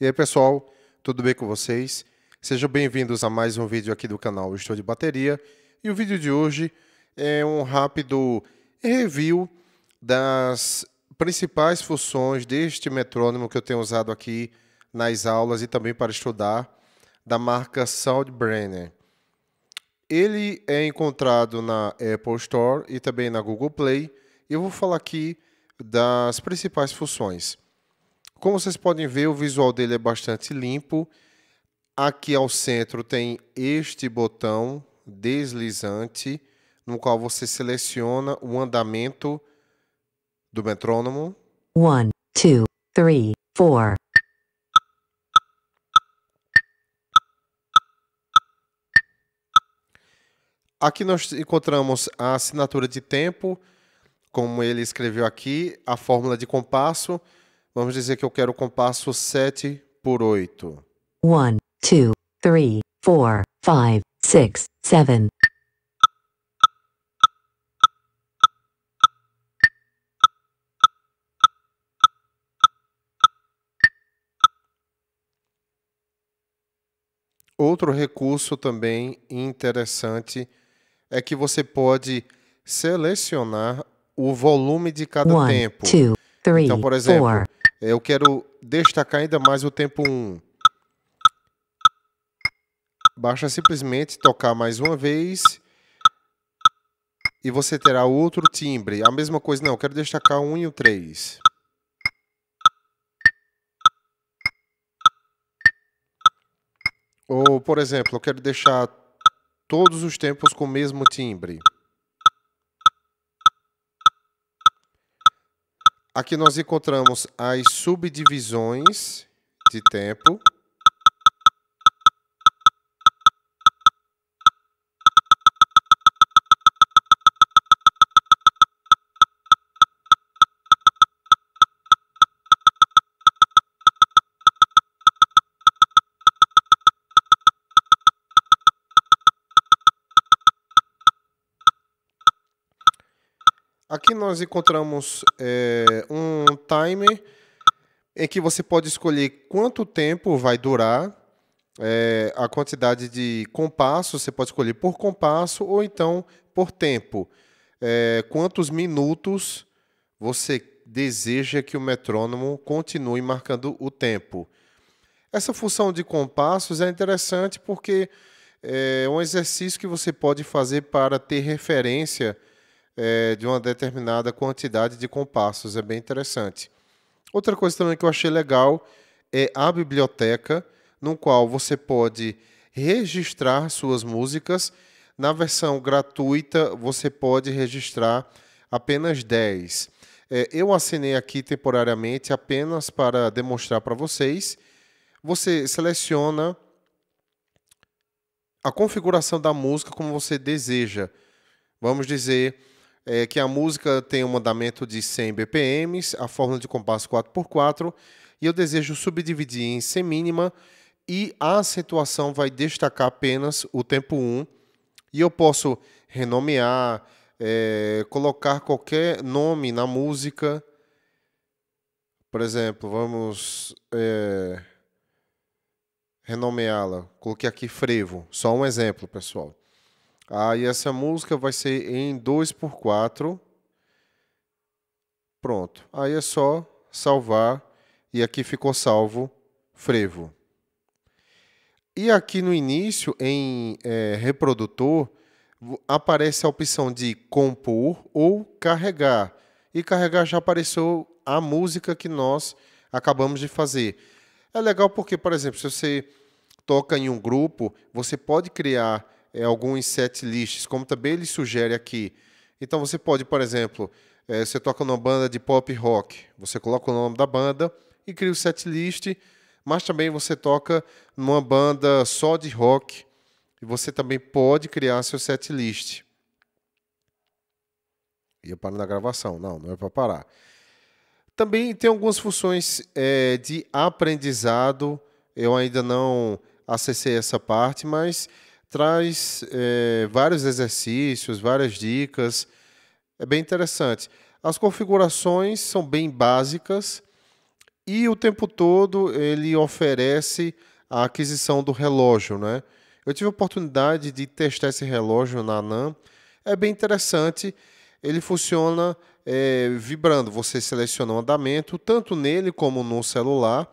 E aí, pessoal, tudo bem com vocês? Sejam bem-vindos a mais um vídeo aqui do canal Estou de Bateria. E o vídeo de hoje é um rápido review das principais funções deste metrônomo que eu tenho usado aqui nas aulas e também para estudar, da marca Soundbrenner. Ele é encontrado na Apple Store e também na Google Play. Eu vou falar aqui das principais funções. Como vocês podem ver, o visual dele é bastante limpo. Aqui ao centro tem este botão deslizante, no qual você seleciona o andamento do metrônomo. 1, 2, 3, 4. Aqui nós encontramos a assinatura de tempo, como ele escreveu aqui, a fórmula de compasso. Vamos dizer que eu quero o compasso 7 por 8. 1, 2, 3, 4, 5, 6, 7. Outro recurso também interessante é que você pode selecionar o volume de cada One, tempo. Two, three, então, por exemplo, four, é, eu quero destacar ainda mais o tempo 1. Um. Basta simplesmente tocar mais uma vez e você terá outro timbre. A mesma coisa, não, eu quero destacar o 1 e o 3. Ou, por exemplo, eu quero deixar todos os tempos com o mesmo timbre. Aqui nós encontramos as subdivisões de tempo Aqui nós encontramos é, um timer em que você pode escolher quanto tempo vai durar, é, a quantidade de compassos, você pode escolher por compasso ou então por tempo. É, quantos minutos você deseja que o metrônomo continue marcando o tempo. Essa função de compassos é interessante porque é um exercício que você pode fazer para ter referência é, de uma determinada quantidade de compassos. É bem interessante. Outra coisa também que eu achei legal é a biblioteca, no qual você pode registrar suas músicas. Na versão gratuita, você pode registrar apenas 10. É, eu assinei aqui temporariamente apenas para demonstrar para vocês. Você seleciona a configuração da música como você deseja. Vamos dizer é que a música tem um mandamento de 100 BPMs, a fórmula de compasso 4x4, e eu desejo subdividir em semínima e a acentuação vai destacar apenas o tempo 1, e eu posso renomear, é, colocar qualquer nome na música. Por exemplo, vamos é, renomeá-la. Coloquei aqui frevo, só um exemplo, pessoal. Aí ah, essa música vai ser em 2x4. Pronto. Aí é só salvar e aqui ficou salvo frevo. E aqui no início, em é, reprodutor, aparece a opção de compor ou carregar. E carregar já apareceu a música que nós acabamos de fazer. É legal porque, por exemplo, se você toca em um grupo, você pode criar é, alguns set lists, como também ele sugere aqui. Então você pode, por exemplo, é, você toca numa banda de pop rock, você coloca o nome da banda e cria o set list, mas também você toca numa banda só de rock e você também pode criar seu set list. Ia parar na gravação, não, não é para parar. Também tem algumas funções é, de aprendizado. Eu ainda não acessei essa parte, mas traz é, vários exercícios, várias dicas. É bem interessante. As configurações são bem básicas e o tempo todo ele oferece a aquisição do relógio, né? Eu tive a oportunidade de testar esse relógio na Nam, É bem interessante. Ele funciona é, vibrando. Você seleciona o um andamento, tanto nele como no celular,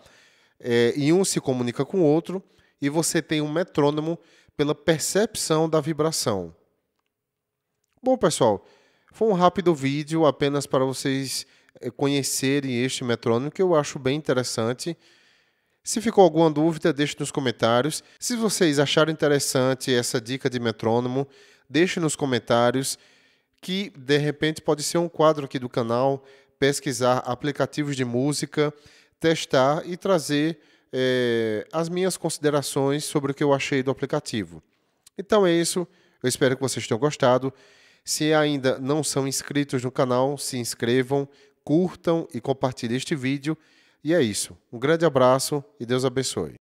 é, e um se comunica com o outro e você tem um metrônomo pela percepção da vibração. Bom, pessoal, foi um rápido vídeo apenas para vocês eh, conhecerem este metrônomo que eu acho bem interessante. Se ficou alguma dúvida, deixe nos comentários. Se vocês acharam interessante essa dica de metrônomo, deixe nos comentários que de repente pode ser um quadro aqui do canal, pesquisar aplicativos de música, testar e trazer é, as minhas considerações sobre o que eu achei do aplicativo. Então é isso. Eu espero que vocês tenham gostado. Se ainda não são inscritos no canal, se inscrevam, curtam e compartilhem este vídeo. E é isso. Um grande abraço e Deus abençoe.